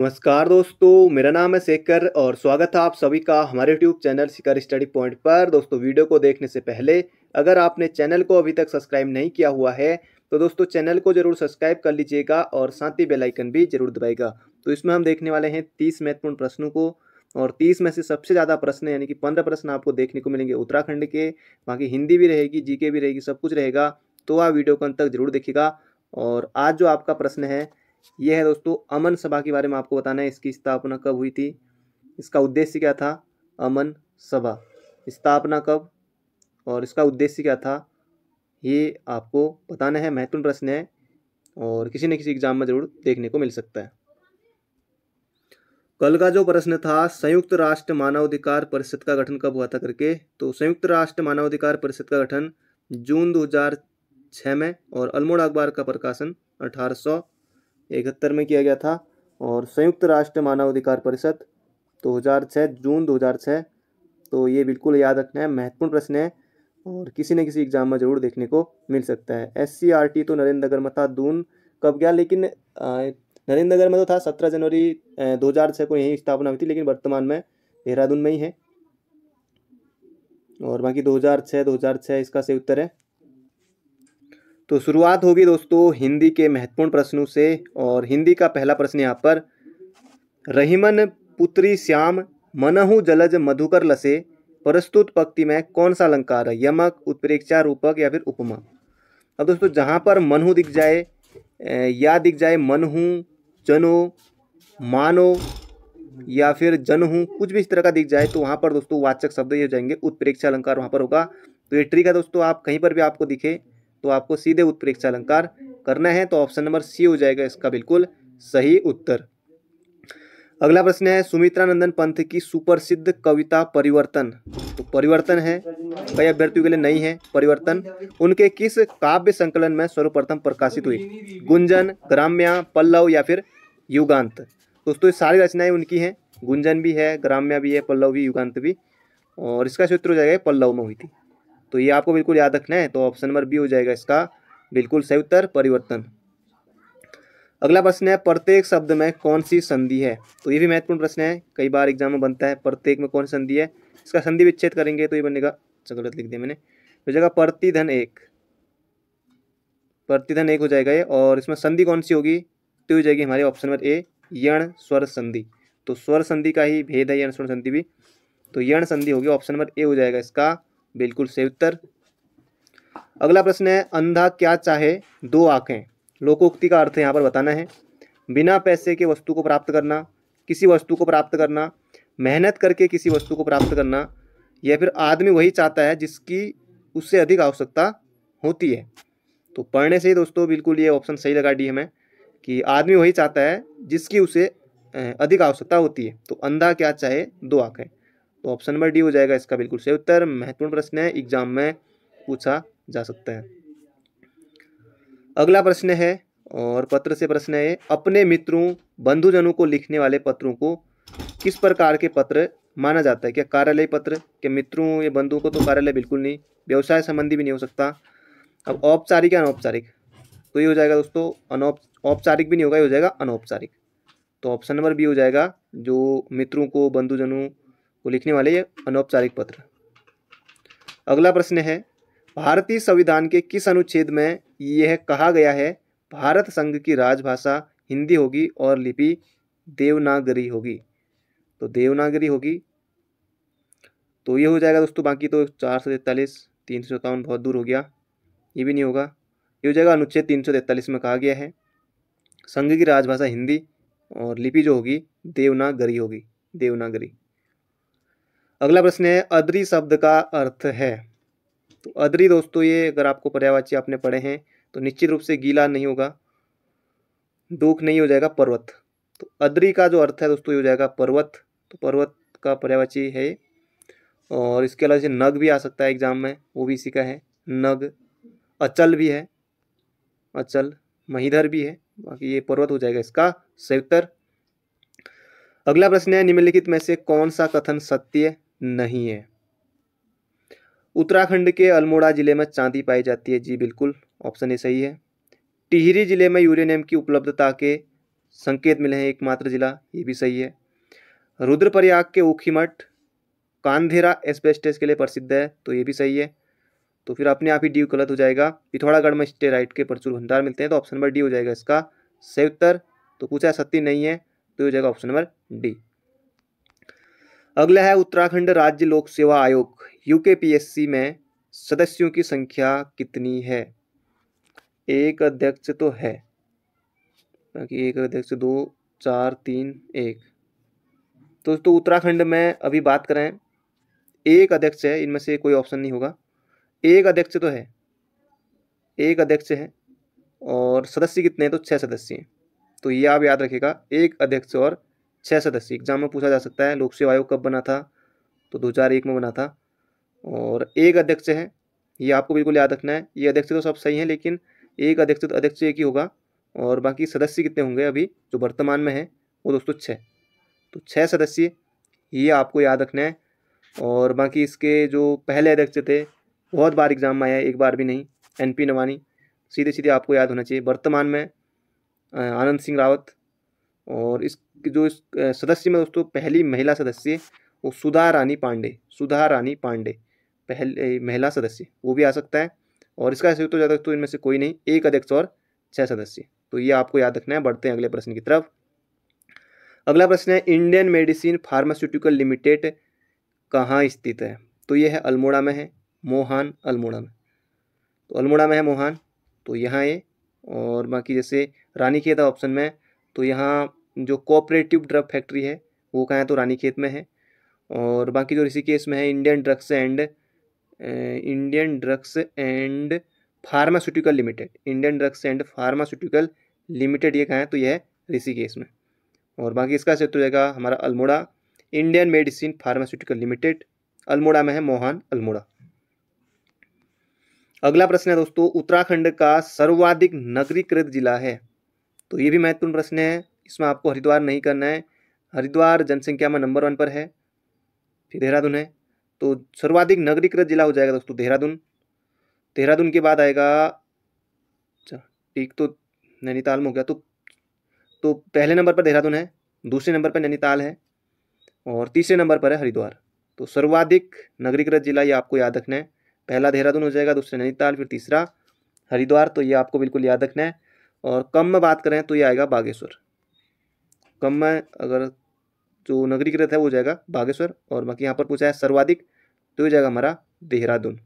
नमस्कार दोस्तों मेरा नाम है शेखर और स्वागत है आप सभी का हमारे YouTube channel Shikhar study point पर दोस्तों वीडियो को देखने से पहले अगर आपने चैनल को अभी तक सब्सक्राइब नहीं किया हुआ है तो दोस्तों चैनल को जरूर सब्सक्राइब कर लीजिएगा और साथ ही बेलाइकन भी जरूर दबाएगा तो इसमें हम देखने वाले हैं तीस महत्वपूर्ण प्रश्नों को और तीस में से सबसे ज़्यादा प्रश्न यानी कि पंद्रह प्रश्न आपको देखने को मिलेंगे उत्तराखंड के बाकी हिंदी भी रहेगी जीके भी रहेगी सब कुछ रहेगा तो आप वीडियो को अंत तक जरूर देखिएगा और आज जो आपका प्रश्न है यह है दोस्तों अमन सभा के बारे में आपको बताना है इसकी स्थापना कब हुई थी इसका उद्देश्य क्या था अमन सभा स्थापना कब और इसका उद्देश्य क्या था ये आपको बताना है महत्वपूर्ण प्रश्न है और किसी न किसी एग्जाम में ज़रूर देखने को मिल सकता है कल का जो प्रश्न था संयुक्त राष्ट्र मानवाधिकार परिषद का गठन कब हुआ था करके तो संयुक्त राष्ट्र मानवाधिकार परिषद का गठन जून 2006 में और अल्मोड़ा अखबार का प्रकाशन अठारह इकहत्तर में किया गया था और संयुक्त राष्ट्र मानवाधिकार परिषद 2006 जून 2006 तो ये बिल्कुल याद रखना है महत्वपूर्ण प्रश्न है और किसी न किसी एग्जाम में जरूर देखने को मिल सकता है एस तो नरेंद्र था दून कब गया लेकिन नरेंद्र नगर में तो था सत्रह जनवरी दो हज़ार छः को यहीं स्थापना हुई थी लेकिन वर्तमान में देहरादून में ही है और बाकी दो हज़ार छः दो हज़ार छः इसका सही उत्तर है तो शुरुआत होगी दोस्तों हिंदी के महत्वपूर्ण प्रश्नों से और हिंदी का पहला प्रश्न यहाँ पर रहीमन पुत्री श्याम मनहु जलज मधुकर लसे प्रस्तुत पक्ति में कौन सा अलंकार है यमक उत्प्रेक्षा रूपक या फिर उपमा अब दोस्तों जहाँ पर मनहु दिख जाए या दिख जाए मनहु जनो मानो या फिर जनहु कुछ भी इस तरह का दिख जाए तो वहाँ पर दोस्तों वाचक शब्द ये हो जाएंगे उत्प्रेक्षा अलंकार वहाँ पर होगा तो ये ट्रिक है दोस्तों आप कहीं पर भी आपको दिखे तो आपको सीधे उत्प्रेक्षा अलंकार करना है तो ऑप्शन नंबर सी हो जाएगा इसका बिल्कुल सही उत्तर अगला प्रश्न है सुमित्रा नंदन पंथ की सुप्रसिद्ध कविता परिवर्तन तो परिवर्तन है कई अभ्यर्थियों के लिए नहीं है परिवर्तन उनके किस काव्य संकलन में सर्वप्रथम प्रकाशित हुई गुंजन ग्राम्या पल्लव या फिर युगांत दोस्तों ये सारी रचनाएं उनकी हैं गुंजन भी है ग्राम्या भी है पल्लव भी युगांत भी और इसका सूत्र हो जाएगा पल्लव में हुई थी तो ये आपको बिल्कुल याद रखना है तो ऑप्शन नंबर बी हो जाएगा इसका बिल्कुल सही उत्तर परिवर्तन अगला प्रश्न है प्रत्येक शब्द में कौन सी संधि है तो ये भी महत्वपूर्ण प्रश्न है कई बार एग्जाम में बनता है प्रत्येक में कौन सी संधि है इसका संधि विच्छेद करेंगे तो ये बनेगा अच्छा गलत लिख दिया मैंने हो जाएगा प्रतिधन एक प्रतिधन एक हो जाएगा ये और इसमें संधि कौन सी होगी तो हो जाएगी हमारे ऑप्शन नंबर ए यण स्वर संधि तो स्वर संधि का ही भेद है यण स्वर संधि भी तो यण संधि होगी ऑप्शन नंबर ए हो जाएगा इसका बिल्कुल सही उत्तर अगला प्रश्न है अंधा क्या चाहे दो आँखें लोकोक्ति का अर्थ यहाँ पर बताना है बिना पैसे के वस्तु को प्राप्त करना किसी वस्तु को प्राप्त करना मेहनत करके किसी वस्तु को प्राप्त करना या फिर आदमी वही चाहता है जिसकी उससे अधिक आवश्यकता होती है तो पढ़ने से ही दोस्तों बिल्कुल ये ऑप्शन सही लगा डी हमें कि आदमी वही चाहता है जिसकी उसे अधिक आवश्यकता होती है तो अंधा क्या चाहे दो आँखें तो ऑप्शन नंबर डी हो जाएगा इसका बिल्कुल सही उत्तर महत्वपूर्ण प्रश्न है एग्जाम में पूछा जा सकता है अगला प्रश्न है और पत्र से प्रश्न है अपने मित्रों बंधुजनों को लिखने वाले पत्रों को किस प्रकार के पत्र माना जाता है क्या कार्यालय पत्र क्या मित्रों या बंधुओं को तो कार्यालय बिल्कुल नहीं व्यवसाय संबंधी भी नहीं हो सकता अब औपचारिक या अनौपचारिक तो ये हो जाएगा दोस्तों अनौप औपचारिक भी नहीं होगा ये हो जाएगा अनौपचारिक तो ऑप्शन नंबर बी हो जाएगा जो मित्रों को बंधुजनों को लिखने वाले ये अनौपचारिक पत्र अगला प्रश्न है भारतीय संविधान के किस अनुच्छेद में यह कहा गया है भारत संघ की राजभाषा हिंदी होगी और लिपि देवनागरी होगी तो देवनागरी होगी तो ये हो जाएगा दोस्तों बाकी तो चार सौ तैंतालीस तीन सौ सत्तावन बहुत दूर हो गया ये भी नहीं होगा ये हो जाएगा अनुच्छेद तीन सौ तैंतालीस में कहा गया है संघ की राजभाषा हिंदी और लिपि जो होगी देवनागरी होगी देवनागरी अगला प्रश्न है अदरी शब्द का अर्थ है तो अदरी दोस्तों ये अगर आपको पर्यावाची आपने पढ़े हैं तो निश्चित रूप से गीला नहीं होगा दुख नहीं हो जाएगा पर्वत तो अदरी का जो अर्थ है दोस्तों ये हो जाएगा पर्वत तो पर्वत का पर्यावाची है और इसके अलावा जैसे नग भी आ सकता है एग्जाम में वो भी इसी का है नग अचल भी है अचल महीधर भी है बाकी ये पर्वत हो जाएगा इसका सही उत्तर अगला प्रश्न है निम्नलिखित में से कौन सा कथन सत्य नहीं है उत्तराखंड के अल्मोड़ा ज़िले में चांदी पाई जाती है जी बिल्कुल ऑप्शन ए सही है टिहरी ज़िले में यूरेनियम की उपलब्धता के संकेत मिले हैं एकमात्र ज़िला ये भी सही है रुद्रप्रयाग के मठ कांधेरा एस्पेस्टेस के लिए प्रसिद्ध है तो ये भी सही है तो फिर अपने आप ही डी गलत हो जाएगा पिथौरागढ़ में स्टेराइट के प्रचुर भंडार मिलते हैं तो ऑप्शन नंबर डी हो जाएगा इसका सही उत्तर तो पूछा सत्य नहीं है तो ये हो जाएगा ऑप्शन नंबर डी अगला है उत्तराखंड राज्य लोक सेवा आयोग यूकेपीएससी में सदस्यों की संख्या कितनी है एक अध्यक्ष तो है बाकी एक अध्यक्ष दो चार तीन एक तो, तो उत्तराखंड में अभी बात करें एक अध्यक्ष है इनमें से कोई ऑप्शन नहीं होगा एक अध्यक्ष तो है एक अध्यक्ष है और सदस्य कितने हैं तो छः सदस्य हैं तो ये आप याद रखिएगा एक अध्यक्ष और छः सदस्य एग्जाम में पूछा जा सकता है लोक सेवा आयोग कब बना था तो दो हज़ार एक में बना था और एक अध्यक्ष है ये आपको बिल्कुल याद रखना है ये अध्यक्ष तो सब सही हैं लेकिन एक अध्यक्ष तो अध्यक्ष एक ही होगा और बाकी सदस्य कितने होंगे अभी जो वर्तमान में हैं वो दोस्तों छः तो छः सदस्य ये आपको याद रखना है और बाकी इसके जो पहले अध्यक्ष थे बहुत बार एग्ज़ाम में आया एक बार भी नहीं एन पी नवानी सीधे सीधे आपको याद होना चाहिए वर्तमान में आनंद सिंह रावत और इस जो इस सदस्य में दोस्तों पहली महिला सदस्य वो सुधा रानी पांडे सुधा रानी पांडे पहले महिला सदस्य वो भी आ सकता है और इसका संयुक्त तो ज्यादा तो इनमें से कोई नहीं एक अध्यक्ष और छः सदस्य तो ये आपको याद रखना है बढ़ते हैं अगले प्रश्न की तरफ अगला प्रश्न है इंडियन मेडिसिन फार्मास्यूटिकल लिमिटेड कहाँ स्थित है तो ये है अल्मोड़ा में है मोहान अल्मोड़ा में तो अल्मोड़ा में है मोहान तो यहाँ ये और बाकी जैसे रानी खेत ऑप्शन में तो यहाँ जो कोऑपरेटिव ड्रग फैक्ट्री है वो कहाँ है तो रानीखेत में है और बाकी जो ऋषिकेश में है Indian drugs and Indian drugs and pharmaceutical limited Indian drugs and pharmaceutical limited ये कहाँ है तो यह है ऋषिकेश में और बाकी इसका क्षेत्र तो रहेगा हमारा Almora Indian medicine pharmaceutical limited Almora में है मोहन अल्मोड़ा अगला प्रश्न है दोस्तों उत्तराखंड का सर्वाधिक नगरीकृत जिला है तो ये भी महत्वपूर्ण प्रश्न है इसमें आपको हरिद्वार नहीं करना है हरिद्वार जनसंख्या में नंबर वन पर है फिर देहरादून है तो सर्वाधिक नगरीकृत जिला हो जाएगा दोस्तों देहरादून देहरादून के बाद आएगा अच्छा ठीक तो नैनीताल में हो गया तो तो पहले नंबर पर देहरादून है दूसरे नंबर पर नैनीताल है और तीसरे नंबर पर है हरिद्वार तो सर्वाधिक नगरीकृत जिला ये आपको याद रखना है पहला देहरादून हो जाएगा दूसरा नैनीताल फिर तीसरा हरिद्वार तो ये आपको बिल्कुल याद रखना है और कम में बात करें तो ये आएगा बागेश्वर कम में अगर जो नगरीकृत है वो जाएगा बागेश्वर और बाकी यहाँ पर पूछा है सर्वाधिक तो ये जाएगा हमारा देहरादून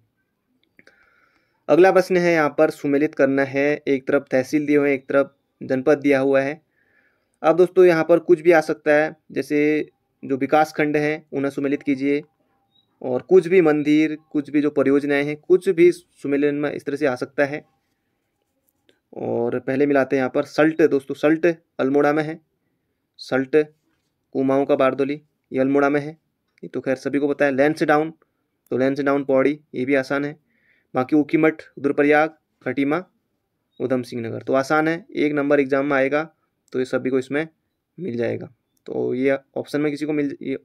अगला प्रश्न है यहाँ पर सुमेलित करना है एक तरफ तहसील दिए हुए हैं एक तरफ जनपद दिया हुआ है अब दोस्तों यहाँ पर कुछ भी आ सकता है जैसे जो विकास खंड हैं उन्हें सुमेलित कीजिए और कुछ भी मंदिर कुछ भी जो परियोजनाएं हैं कुछ भी सुमेलन में इस तरह से आ सकता है और पहले मिलाते हैं यहाँ पर सल्ट दोस्तों सल्ट अल्मोड़ा में है सल्ट कुमाऊँ का बारदोली ये अल्मोड़ा में है ये तो खैर सभी को पता है लैंड से डाउन तो लैंड से डाउन पौड़ी ये भी आसान है बाकी ऊकीमठ दुरप्रयाग खटीमा उधम सिंह नगर तो आसान है एक नंबर एग्जाम में आएगा तो ये सभी को इसमें मिल जाएगा तो ये ऑप्शन में किसी को मिल ये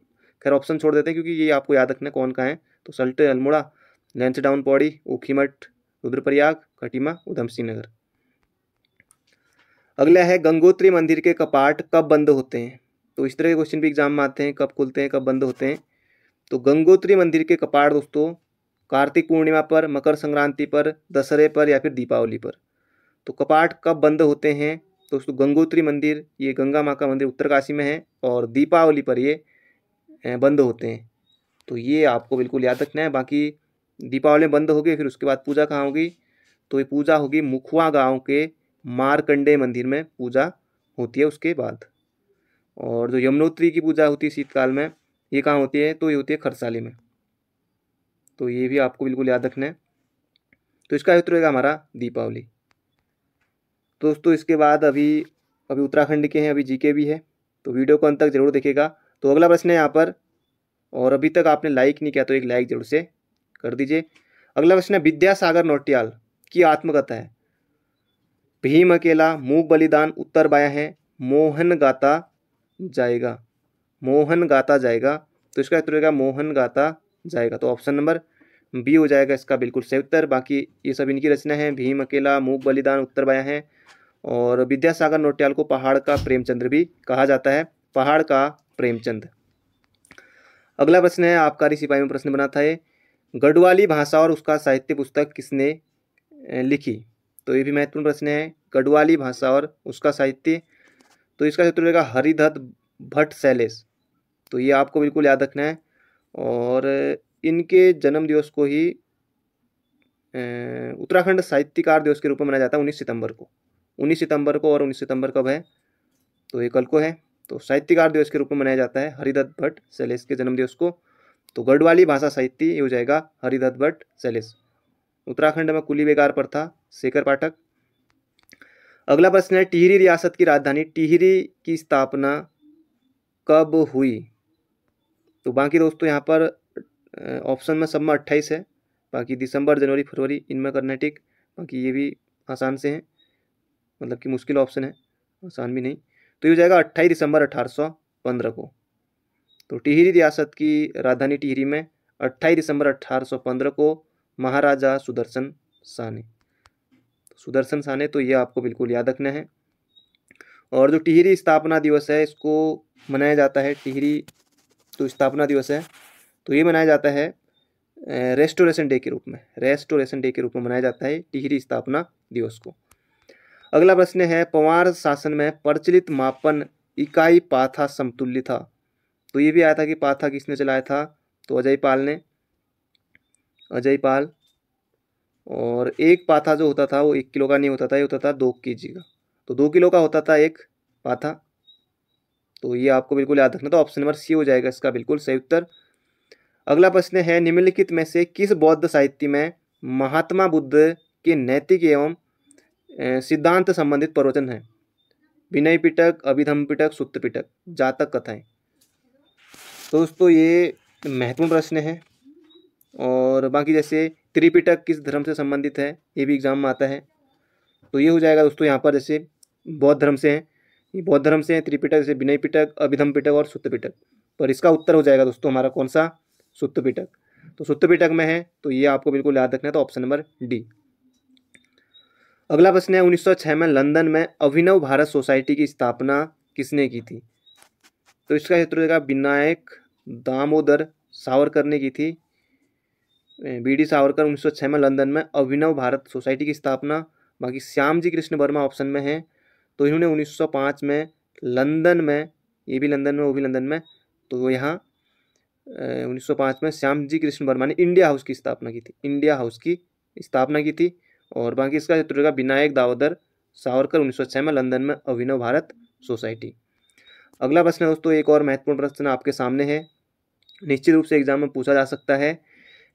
खैर ऑप्शन छोड़ देते हैं क्योंकि ये आपको याद रखना कौन का है तो सल्ट अल्मोड़ा लेंस डाउन पौड़ी ऊखीमठ रुद्रप्रयाग कटीमा उधम सिंह नगर अगला है गंगोत्री मंदिर के कपाट कब बंद होते हैं तो इस तरह के क्वेश्चन भी एग्जाम में आते हैं कब खुलते हैं कब बंद होते हैं तो गंगोत्री मंदिर के कपाट दोस्तों कार्तिक पूर्णिमा पर मकर संक्रांति पर दशहरे पर या फिर दीपावली पर तो कपाट कब बंद होते हैं तो दोस्तों गंगोत्री मंदिर ये गंगा माँ का मंदिर उत्तरकाशी में है और दीपावली पर ये बंद होते हैं तो ये आपको बिल्कुल याद रखना है बाकी दीपावली बंद होगी फिर उसके बाद पूजा कहाँ होगी तो ये पूजा होगी मुखवा गाँव के मारकंडे मंदिर में पूजा होती है उसके बाद और जो यमुनोत्री की पूजा होती है शीतकाल में ये कहाँ होती है तो ये होती है खरसाली में तो ये भी आपको बिल्कुल याद रखना है तो इसका उत्तर रहेगा हमारा दीपावली तो दोस्तों इसके बाद अभी अभी उत्तराखंड के हैं अभी जीके भी है तो वीडियो को अंत तक जरूर देखेगा तो अगला प्रश्न है यहाँ पर और अभी तक आपने लाइक नहीं किया तो एक लाइक जरूर से कर दीजिए अगला प्रश्न है विद्यासागर नोटियाल की आत्मकथा है भीम अकेला मूक बलिदान उत्तर बाया है मोहन गाता जाएगा मोहन गाता जाएगा तो इसका उत्तर होगा मोहन गाता जाएगा तो ऑप्शन नंबर बी हो जाएगा इसका बिल्कुल सही उत्तर बाकी ये सब इनकी रचना है भीम अकेला मूक बलिदान उत्तर बाया है और विद्यासागर नोटियाल को पहाड़ का प्रेमचंद्र भी कहा जाता है पहाड़ का प्रेमचंद अगला प्रश्न है आपकारी सिपाही में प्रश्न बना था ये गढ़वाली भाषा और उसका साहित्य पुस्तक किसने लिखी तो ये भी महत्वपूर्ण प्रश्न है कड़वाली भाषा और उसका साहित्य तो इसका क्षेत्र रहेगा हरिदत्त भट्ट सैलेश तो ये आपको बिल्कुल याद रखना है और इनके जन्म दिवस को ही उत्तराखंड साहित्यकार दिवस के रूप में मनाया जाता है उन्नीस सितंबर को उन्नीस सितंबर को और उन्नीस सितंबर कब है तो ये कल को है तो साहित्यकार दिवस के रूप में मनाया जाता है हरिदत्त भट्ट सैलेश के जन्म दिवस को तो गढ़वाली भाषा साहित्य ये हो जाएगा हरिदत्त भट्ट सैलेश उत्तराखंड में कुली बेगार पर था शेखर पाठक अगला प्रश्न है टिहरी रियासत की राजधानी टिहरी की स्थापना कब हुई तो बाकी दोस्तों यहाँ पर ऑप्शन में सब में अट्ठाईस है बाकी दिसंबर जनवरी फरवरी इनमें कर्नाटिक बाकी ये भी आसान से हैं मतलब कि मुश्किल ऑप्शन है आसान भी नहीं तो ये हो जाएगा अट्ठाईस दिसंबर अठारह को तो टिहरी रियासत की राजधानी टिहरी में अट्ठाईस दिसंबर पंद्रह को महाराजा सुदर्शन ने सुदर्शन साने तो ये आपको बिल्कुल याद रखना है और जो टिहरी स्थापना दिवस है इसको मनाया जाता है टिहरी तो स्थापना दिवस है तो ये मनाया जाता है रेस्टोरेशन डे के रूप में रेस्टोरेशन डे के रूप में मनाया जाता है टिहरी स्थापना दिवस को अगला प्रश्न है पवार शासन में प्रचलित मापन इकाई पाथा समतुल्य था तो ये भी आया था कि पाथा किसने चलाया था तो अजय पाल ने अजय पाल और एक पाथा जो होता था वो एक किलो का नहीं होता था ये होता था दो के जी का तो दो किलो का होता था एक पाथा तो ये आपको बिल्कुल याद रखना तो ऑप्शन नंबर सी हो जाएगा इसका बिल्कुल सही उत्तर अगला प्रश्न है निम्नलिखित में से किस बौद्ध साहित्य में महात्मा बुद्ध के नैतिक एवं सिद्धांत संबंधित प्रवचन है विनय पिटक अभिधम पिटक सूत्र पिटक जातक कथाएं तो दोस्तों ये महत्वपूर्ण प्रश्न है और बाकी जैसे त्रिपिटक किस धर्म से संबंधित है ये भी एग्जाम में आता है तो ये हो जाएगा दोस्तों यहाँ पर जैसे बौद्ध धर्म से हैं ये बौद्ध धर्म से हैं त्रिपिटक जैसे विनय पिटक अभिधम पिटक और सुत्त पिटक पर इसका उत्तर हो जाएगा दोस्तों हमारा कौन सा सुत्त पिटक तो सुत्त पिटक में है तो ये आपको बिल्कुल याद रखना है तो ऑप्शन नंबर डी अगला प्रश्न है उन्नीस में लंदन में अभिनव भारत सोसाइटी की स्थापना किसने की थी तो इसका क्षेत्र जाएगा विनायक दामोदर सावरकर ने की थी बी डी सावरकर उन्नीस में लंदन में अभिनव भारत सोसाइटी की स्थापना बाकी श्याम जी कृष्ण वर्मा ऑप्शन में हैं तो इन्होंने 1905 में लंदन में ये भी लंदन में वो भी लंदन में तो यहाँ 1905 में श्याम जी कृष्ण वर्मा ने इंडिया हाउस की स्थापना की थी इंडिया हाउस की स्थापना की थी और बाकी इसका चित्रोगा विनायक दावोदर सावरकर छः में लंदन में अभिनव भारत सोसाइटी अगला प्रश्न है दोस्तों एक और महत्वपूर्ण प्रश्न आपके सामने है निश्चित रूप से एग्जाम में पूछा जा सकता है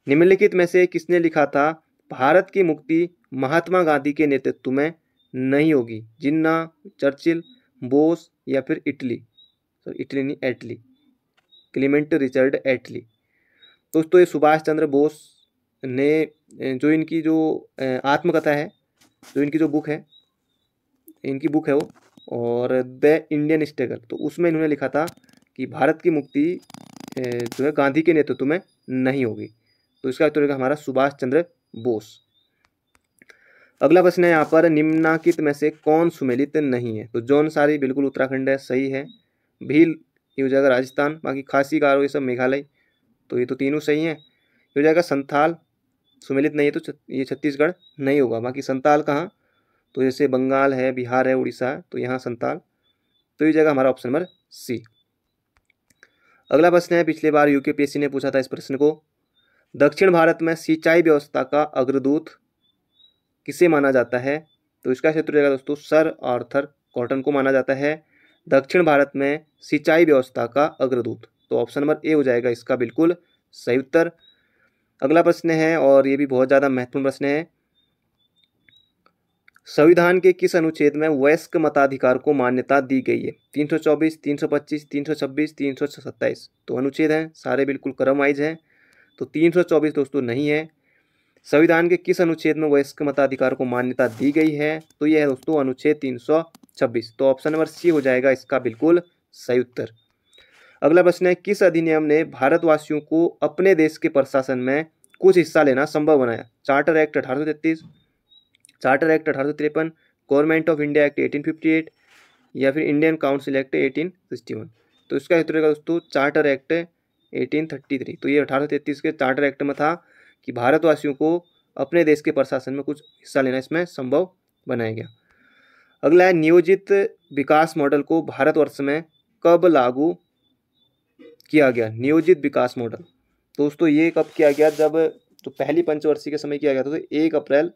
निम्नलिखित में से किसने लिखा था भारत की मुक्ति महात्मा गांधी के नेतृत्व में नहीं होगी जिन्ना चर्चिल बोस या फिर इटली सॉरी इटली नहीं एटली क्लीमेंट रिचर्ड एटली दोस्तों ये सुभाष चंद्र बोस ने जो इनकी जो आत्मकथा है जो इनकी जो बुक है इनकी बुक है वो और द इंडियन स्टेगल तो उसमें इन्होंने लिखा था कि भारत की मुक्ति जो है गांधी के नेतृत्व में नहीं होगी तो इसका उत्तर होगा हमारा सुभाष चंद्र बोस अगला प्रश्न है यहाँ पर निम्नाकित में से कौन सुमेलित नहीं है तो सारी बिल्कुल उत्तराखंड है सही है भील ये हो जाएगा राजस्थान बाकी खासी गारो ये सब मेघालय तो ये तो तीनों सही हैं ये हो जाएगा संथाल सुमेलित नहीं है तो ये छत्तीसगढ़ नहीं होगा बाकी संताल कहाँ तो जैसे बंगाल है बिहार है उड़ीसा है तो यहाँ संताल तो ये जाएगा हमारा ऑप्शन नंबर सी अगला प्रश्न है पिछले बार यूके पीएससी ने पूछा था इस प्रश्न को दक्षिण भारत में सिंचाई व्यवस्था का अग्रदूत किसे माना जाता है तो इसका क्षेत्र जाएगा दोस्तों सर आर्थर कॉटन को माना जाता है दक्षिण भारत में सिंचाई व्यवस्था का अग्रदूत तो ऑप्शन नंबर ए हो जाएगा इसका बिल्कुल सही उत्तर अगला प्रश्न है और ये भी बहुत ज़्यादा महत्वपूर्ण प्रश्न है संविधान के किस अनुच्छेद में वयस्क मताधिकार को मान्यता दी गई है 324, 325, 326, 327 तो अनुच्छेद हैं सारे बिल्कुल क्रमवाइज हैं तो 324 दोस्तों नहीं है संविधान के किस अनुच्छेद में वयस्क मताधिकार को मान्यता दी गई है तो यह है दोस्तों अनुच्छेद 326 तो ऑप्शन नंबर सी हो जाएगा इसका बिल्कुल सही उत्तर अगला प्रश्न है किस अधिनियम ने भारतवासियों को अपने देश के प्रशासन में कुछ हिस्सा लेना संभव बनाया चार्टर एक्ट अठारह चार्टर एक्ट अठारह government of India act eight या फिर इंडियन काउंसिल एक्ट वन तो इसका उत्तर दोस्तों चार्टर एक्ट 1833 तो ये अठारह के चार्टर एक्ट में था कि भारतवासियों को अपने देश के प्रशासन में कुछ हिस्सा लेना इसमें संभव बनाया गया अगला है नियोजित विकास मॉडल को भारतवर्ष में कब लागू किया गया नियोजित विकास मॉडल दोस्तों ये कब किया गया जब जो पहली पंचवर्षीय के समय किया गया था तो एक अप्रैल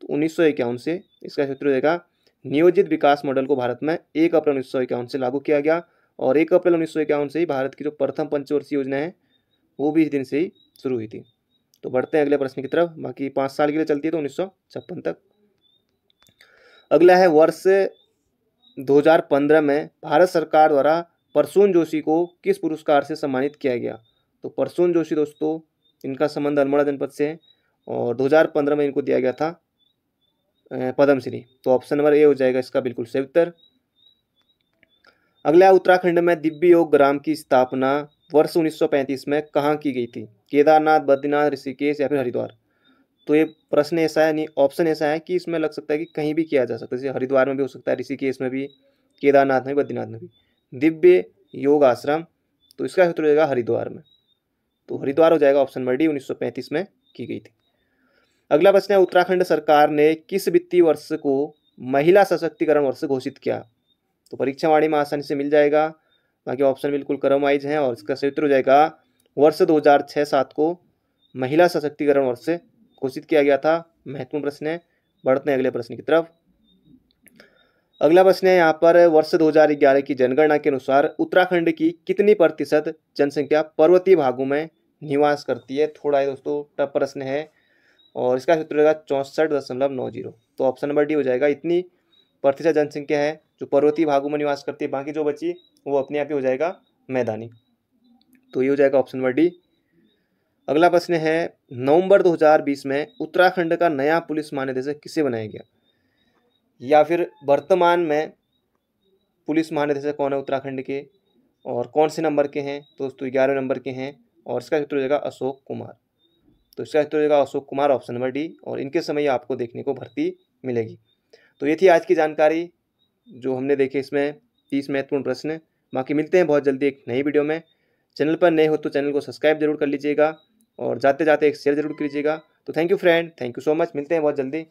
तो उन्नीस से इसका क्षेत्र रहेगा नियोजित विकास मॉडल को भारत में एक अप्रैल उन्नीस से लागू किया गया और एक अप्रैल उन्नीस से ही भारत की जो प्रथम पंचवर्षीय योजना है वो भी इस दिन से ही शुरू हुई थी तो बढ़ते हैं अगले प्रश्न की तरफ बाकी पाँच साल के लिए चलती है तो उन्नीस तक अगला है वर्ष 2015 में भारत सरकार द्वारा परसून जोशी को किस पुरस्कार से सम्मानित किया गया तो परसून जोशी दोस्तों इनका संबंध अल्मोड़ा जनपद से है और 2015 में इनको दिया गया था पद्मश्री तो ऑप्शन नंबर ए हो जाएगा इसका बिल्कुल सही उत्तर अगला उत्तराखंड में दिव्य योग ग्राम की स्थापना वर्ष 1935 में कहाँ की गई थी केदारनाथ बद्रीनाथ ऋषिकेश या फिर हरिद्वार तो ये प्रश्न ऐसा है नहीं ऑप्शन ऐसा है कि इसमें लग सकता है कि कहीं भी किया जा सकता है जैसे हरिद्वार में भी हो सकता है ऋषिकेश में भी केदारनाथ में बद्रीनाथ में भी दिव्य योग आश्रम तो इसका उत्तर हो जाएगा हरिद्वार में तो हरिद्वार हो जाएगा ऑप्शन नंबर डी उन्नीस में की गई थी अगला प्रश्न है उत्तराखंड सरकार ने किस वित्तीय वर्ष को महिला सशक्तिकरण वर्ष घोषित किया तो परीक्षा वाणी में आसानी से मिल जाएगा बाकी ऑप्शन बिल्कुल क्रमवाइज हैं और इसका सही उत्तर हो जाएगा वर्ष दो हज़ार छः सात को महिला सशक्तिकरण वर्ष घोषित किया गया था महत्वपूर्ण प्रश्न है बढ़ते हैं अगले प्रश्न की तरफ अगला प्रश्न है यहाँ पर वर्ष 2011 की जनगणना के अनुसार उत्तराखंड की कितनी प्रतिशत जनसंख्या पर्वतीय भागों में निवास करती है थोड़ा ही दोस्तों टफ प्रश्न है और इसका उत्तर होगा चौंसठ दशमलव नौ जीरो तो ऑप्शन नंबर डी हो जाएगा इतनी प्रतिशत जनसंख्या है जो पर्वतीय भागों में निवास करती है बाकी जो बची वो अपने आप ही हो जाएगा मैदानी तो ये हो जाएगा ऑप्शन नंबर डी अगला प्रश्न है नवंबर 2020 में उत्तराखंड का नया पुलिस महानिदेशक किसे बनाया गया या फिर वर्तमान में पुलिस महानिदेशक कौन है उत्तराखंड के और कौन से नंबर के हैं तो दोस्तों ग्यारह नंबर के हैं और इसका उत्तर हो जाएगा अशोक कुमार तो इसका उत्तर हो जाएगा Ashok Kumar option number D और इनके समय आपको देखने को भर्ती मिलेगी तो ये थी आज की जानकारी जो हमने देखे इसमें तीस महत्वपूर्ण प्रश्न बाकी मिलते हैं बहुत जल्दी एक नई वीडियो में चैनल पर नए हो तो चैनल को सब्सक्राइब जरूर कर लीजिएगा और जाते जाते एक शेयर जरूर कीजिएगा तो thank you friend thank you so much मिलते हैं बहुत जल्दी